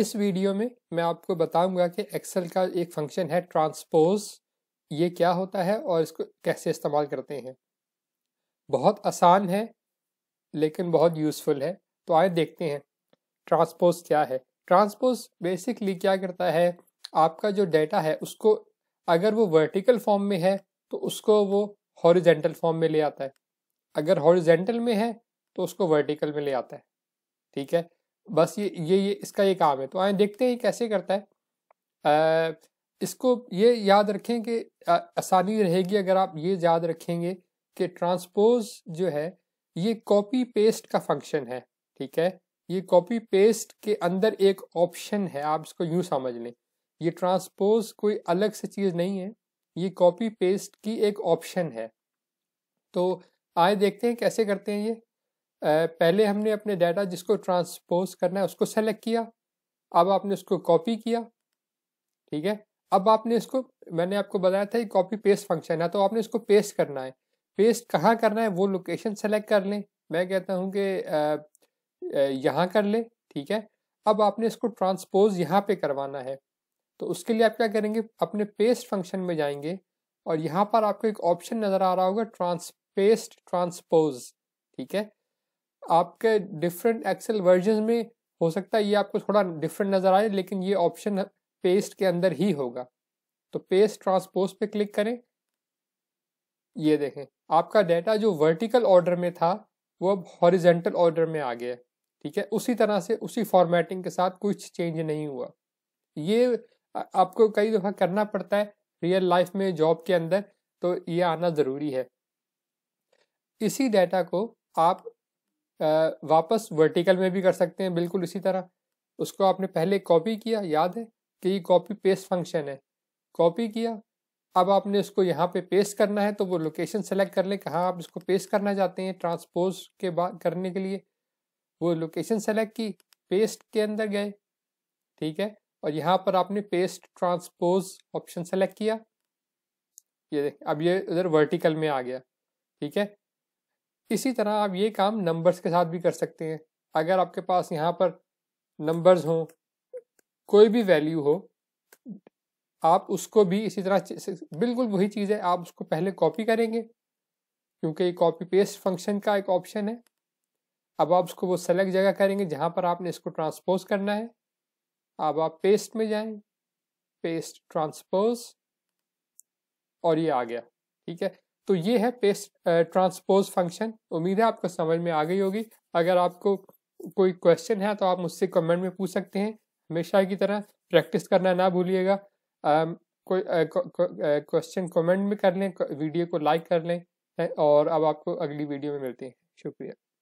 इस वीडियो में मैं आपको बताऊंगा कि एक्सेल का एक फंक्शन है ट्रांसपोज ये क्या होता है और इसको कैसे इस्तेमाल करते हैं बहुत आसान है लेकिन बहुत यूज़फुल है तो आए देखते हैं ट्रांसपोज क्या है ट्रांसपोज बेसिकली क्या करता है आपका जो डेटा है उसको अगर वो वर्टिकल फॉर्म में है तो उसको वो हॉरिजेंटल फॉर्म में ले आता है अगर हॉरिजेंटल में है तो उसको वर्टिकल में ले आता है ठीक है बस ये ये ये इसका ये काम है तो आए देखते हैं कैसे करता है आ, इसको ये याद रखें कि आसानी रहेगी अगर आप ये याद रखेंगे कि ट्रांसपोज जो है ये कॉपी पेस्ट का फंक्शन है ठीक है ये कॉपी पेस्ट के अंदर एक ऑप्शन है आप इसको यूँ समझ लें ये ट्रांसपोज कोई अलग से चीज़ नहीं है ये कॉपी पेस्ट की एक ऑप्शन है तो आए देखते हैं कैसे करते हैं ये पहले हमने अपने डाटा जिसको ट्रांसपोज करना है उसको सेलेक्ट किया अब आपने उसको कॉपी किया ठीक है अब आपने इसको मैंने आपको बताया था कि कॉपी पेस्ट फंक्शन है तो आपने इसको पेस्ट करना है पेस्ट कहाँ करना है वो लोकेशन सेलेक्ट कर लें मैं कहता हूँ कि यहाँ कर लें ठीक है अब आपने इसको ट्रांसपोज यहाँ पे करवाना है तो उसके लिए आप क्या करेंगे अपने पेस्ट फंक्शन में जाएंगे और यहाँ पर आपको एक ऑप्शन नज़र आ रहा होगा ट्रांसपेस्ट ट्रांसपोज ठीक है आपके डिफरेंट एक्सेल वर्जन में हो सकता है ये आपको थोड़ा डिफरेंट नज़र आए लेकिन ये ऑप्शन पेस्ट के अंदर ही होगा तो पेस्ट ट्रांसपोज पे क्लिक करें ये देखें आपका डाटा जो वर्टिकल ऑर्डर में था वो अब हॉरिजेंटल ऑर्डर में आ गया ठीक है उसी तरह से उसी फॉर्मेटिंग के साथ कुछ चेंज नहीं हुआ ये आपको कई दफ़ा करना पड़ता है रियल लाइफ में जॉब के अंदर तो ये आना ज़रूरी है इसी डाटा को आप वापस वर्टिकल में भी कर सकते हैं बिल्कुल इसी तरह उसको आपने पहले कॉपी किया याद है कि ये कॉपी पेस्ट फंक्शन है कॉपी किया अब आपने उसको यहाँ पे पेस्ट करना है तो वो लोकेशन सेलेक्ट कर ले कहाँ आप इसको पेस्ट करना चाहते हैं ट्रांसपोज के बाद करने के लिए वो लोकेशन सेलेक्ट की पेस्ट के अंदर गए ठीक है और यहाँ पर आपने पेस्ट ट्रांसपोज ऑप्शन सेलेक्ट किया ये देख अब ये उधर वर्टिकल में आ गया ठीक है इसी तरह आप ये काम नंबर्स के साथ भी कर सकते हैं अगर आपके पास यहाँ पर नंबर्स हों कोई भी वैल्यू हो आप उसको भी इसी तरह बिल्कुल वही चीज़ है आप उसको पहले कॉपी करेंगे क्योंकि ये कॉपी पेस्ट फंक्शन का एक ऑप्शन है अब आप उसको वो सेलेक्ट जगह करेंगे जहाँ पर आपने इसको ट्रांसपोज करना है अब आप पेस्ट में जाएं पेस्ट ट्रांसपोज और ये आ गया ठीक है तो ये है पेस्ट ट्रांसपोज फंक्शन उम्मीद है आपको समझ में आ गई होगी अगर आपको कोई क्वेश्चन है तो आप मुझसे कमेंट में पूछ सकते हैं हमेशा की तरह प्रैक्टिस करना ना भूलिएगा um, कोई क्वेश्चन uh, कमेंट uh, में कर लें वीडियो को लाइक कर लें और अब आपको अगली वीडियो में मिलते हैं शुक्रिया